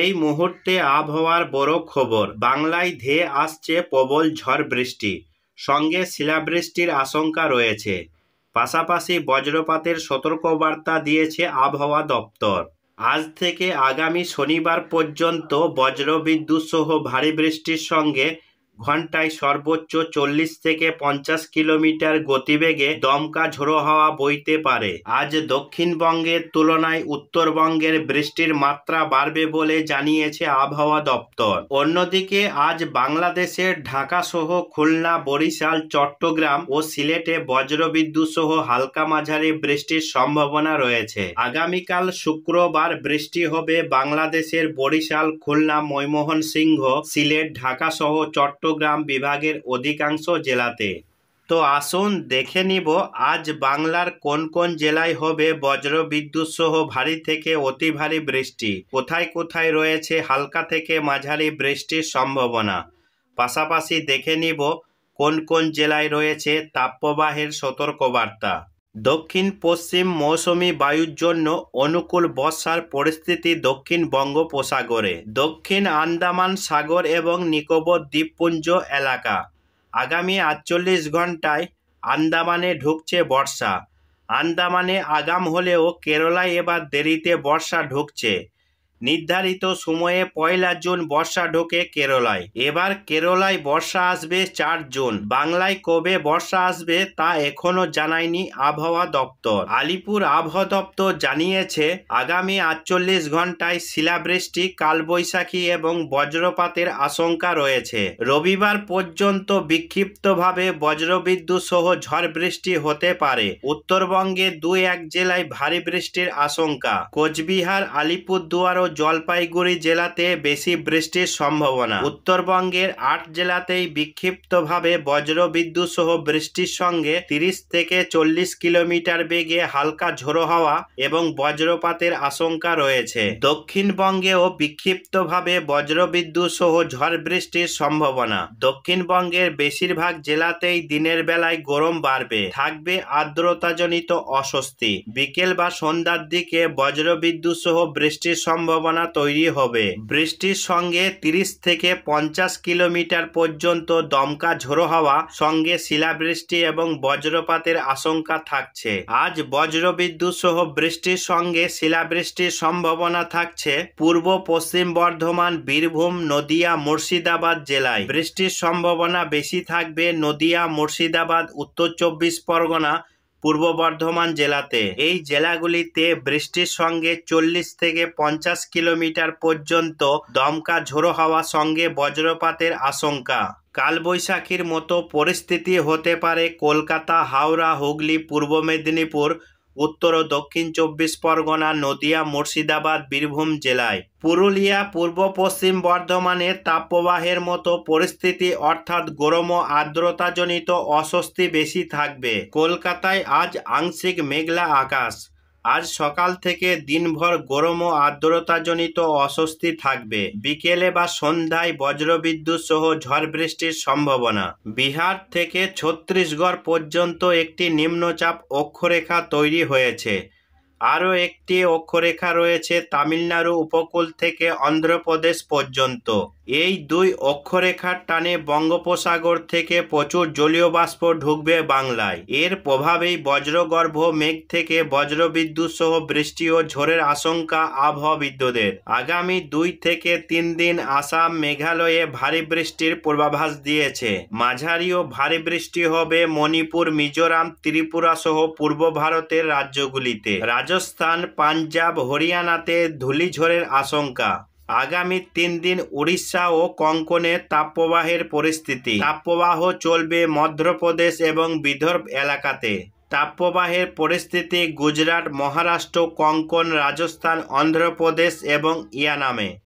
এই মুহূর্তে আবহাওয়ার বড় খবর বাংলায় ধেয়ে আসছে প্রবল ঝড় বৃষ্টি সঙ্গে শিলাবৃষ্টির আশঙ্কা রয়েছে পাশাপাশি বজ্রপাতের সতর্কবার্তা দিয়েছে আবহাওয়া দপ্তর আজ থেকে আগামী শনিবার পর্যন্ত বজ্রবিদ্যুৎ সহ ভারী বৃষ্টির সঙ্গে ঘন্টায় সর্বোচ্চ চল্লিশ থেকে পঞ্চাশ কিলোমিটার গতিবেগে দমকা ঝোড়ো হাওয়া বইতে পারে আজ দক্ষিণবঙ্গের তুলনায় উত্তরবঙ্গের বৃষ্টির মাত্রা বাড়বে বলে জানিয়েছে আবহাওয়া দপ্তর অন্যদিকে আজ বাংলাদেশের ঢাকা সহ খুলনা বরিশাল চট্টগ্রাম ও সিলেটে বজ্রবিদ্যুৎ সহ হালকা মাঝারি বৃষ্টির সম্ভাবনা রয়েছে আগামীকাল শুক্রবার বৃষ্টি হবে বাংলাদেশের বরিশাল খুলনা ময়মোহন সিংহ সিলেট ঢাকা সহ চট্ট চট্টগ্রাম বিভাগের অধিকাংশ জেলাতে তো আসুন দেখে নিব আজ বাংলার কোন কোন জেলায় হবে বজ্রবিদ্যুৎ সহ ভারী থেকে অতি ভারী বৃষ্টি কোথায় কোথায় রয়েছে হালকা থেকে মাঝারি বৃষ্টির সম্ভাবনা পাশাপাশি দেখে নিব কোন কোন জেলায় রয়েছে তাপপ্রবাহের সতর্কবার্তা দক্ষিণ পশ্চিম মৌসুমি বায়ুর জন্য অনুকূল বর্ষার পরিস্থিতি দক্ষিণ বঙ্গোপসাগরে দক্ষিণ আন্দামান সাগর এবং নিকোবর দ্বীপপুঞ্জ এলাকা আগামী আটচল্লিশ ঘন্টায় আন্দামানে ঢুকছে বর্ষা আন্দামানে আগাম হলেও কেরলায় এবার দেরিতে বর্ষা ঢুকছে নির্ধারিত সময়ে পয়লা জুন বর্ষা ঢোকে কেরলায় এবার কেরলায় বর্ষা আসবে চার জুন বাংলায় কবে বর্ষা আসবে তা এখনও জানায়নি আবহাওয়া দপ্তর আলিপুর আবহাওয়া দপ্তর জানিয়েছে আগামী আটচল্লিশ ঘন্টায় শিলাবৃষ্টি কালবৈশাখী এবং বজ্রপাতের আশঙ্কা রয়েছে রবিবার পর্যন্ত বিক্ষিপ্তভাবে বজ্রবিদ্যুৎ সহ ঝড় বৃষ্টি হতে পারে উত্তরবঙ্গে দুই এক জেলায় ভারী বৃষ্টির আশঙ্কা কোচবিহার আলিপুরদুয়ার ও জলপাইগুড়ি জেলাতে বেশি বৃষ্টির সম্ভাবনা উত্তরবঙ্গের আট জেলাতেই বিক্ষিপ্তভাবে বজ্রবিদ্যুৎ সহ বৃষ্টির সঙ্গে তিরিশ থেকে চল্লিশ কিলোমিটার বেগে হালকা ঝোড়ো হওয়া এবং বজ্রপাতের আশঙ্কা রয়েছে দক্ষিণবঙ্গেও বিক্ষিপ্তভাবে বজ্রবিদ্যুৎ সহ ঝড় বৃষ্টির সম্ভাবনা দক্ষিণবঙ্গের বেশিরভাগ জেলাতেই দিনের বেলায় গরম বাড়বে থাকবে আর্দ্রতাজনিত অস্বস্তি বিকেল বা সন্ধ্যার দিকে বজ্রবিদ্যুৎ সহ বৃষ্টির সম্ভাবনা সম্ভাবনা তৈরি হবে বৃষ্টির সঙ্গে 30 থেকে পঞ্চাশ কিলোমিটার পর্যন্ত দমকা ঝোড়ো হওয়া সঙ্গে শিলাবৃষ্টি এবং বজ্রপাতের আশঙ্কা থাকছে আজ বজ্রবিদ্যুৎ সহ বৃষ্টির সঙ্গে শিলাবৃষ্টির সম্ভাবনা থাকছে পূর্ব পশ্চিম বর্ধমান বীরভূম নদিয়া মুর্শিদাবাদ জেলায় বৃষ্টির সম্ভাবনা বেশি থাকবে নদিয়া মুর্শিদাবাদ উত্তর চব্বিশ পরগনা পূর্ব বর্ধমান জেলাতে এই জেলাগুলিতে বৃষ্টির সঙ্গে চল্লিশ থেকে পঞ্চাশ কিলোমিটার পর্যন্ত দমকা ঝোড়ো হাওয়া সঙ্গে বজ্রপাতের আশঙ্কা কালবৈশাখীর মতো পরিস্থিতি হতে পারে কলকাতা হাওড়া হুগলি পূর্ব মেদিনীপুর উত্তর ও দক্ষিণ চব্বিশ পরগনা নদিয়া মুর্শিদাবাদ বীরভূম জেলায় পুরুলিয়া পূর্ব পশ্চিম বর্ধমানের তাপপ্রবাহের মতো পরিস্থিতি অর্থাৎ গরম ও আর্দ্রতাজনিত অস্বস্তি বেশি থাকবে কলকাতায় আজ আংশিক মেঘলা আকাশ আজ সকাল থেকে দিনভর গরম ও আর্দ্রতাজনিত অস্বস্তি থাকবে বিকেলে বা সন্ধ্যায় বজ্রবিদ্যুৎ সহ ঝড় বৃষ্টির সম্ভাবনা বিহার থেকে ছত্তিশগড় পর্যন্ত একটি নিম্নচাপ অক্ষরেখা তৈরি হয়েছে আরও একটি অক্ষরেখা রয়েছে তামিলনাড়ু উপকূল থেকে অন্ধ্রপ্রদেশ পর্যন্ত এই দুই অক্ষরেখার টানে বঙ্গোপসাগর থেকে প্রচুর জলীয় বাষ্প ঢুকবে বাংলায় এর প্রভাবেই বজ্রগর্ভ মেঘ থেকে বজ্রবিদ্যুৎ সহ বৃষ্টি ও ঝোরের আশঙ্কা আবহাওয়া আবহাওয়াবিদদের আগামী দুই থেকে তিন দিন আসাম মেঘালয়ে ভারী বৃষ্টির পূর্বাভাস দিয়েছে মাঝারি ও ভারী বৃষ্টি হবে মণিপুর মিজোরাম ত্রিপুরা সহ পূর্ব ভারতের রাজ্যগুলিতে রাজ রাজস্থান পাঞ্জাব হরিয়ানাতে ধুলিঝড়ের আশঙ্কা আগামী তিন দিন উড়িষ্যা ও কঙ্কনে তাপপ্রবাহের পরিস্থিতি তাপপ্রবাহ চলবে মধ্যপ্রদেশ এবং বিদর্ভ এলাকাতে তাপপ্রবাহের পরিস্থিতি গুজরাট মহারাষ্ট্র কঙ্কন রাজস্থান অন্ধ্রপ্রদেশ এবং ইয়ানামে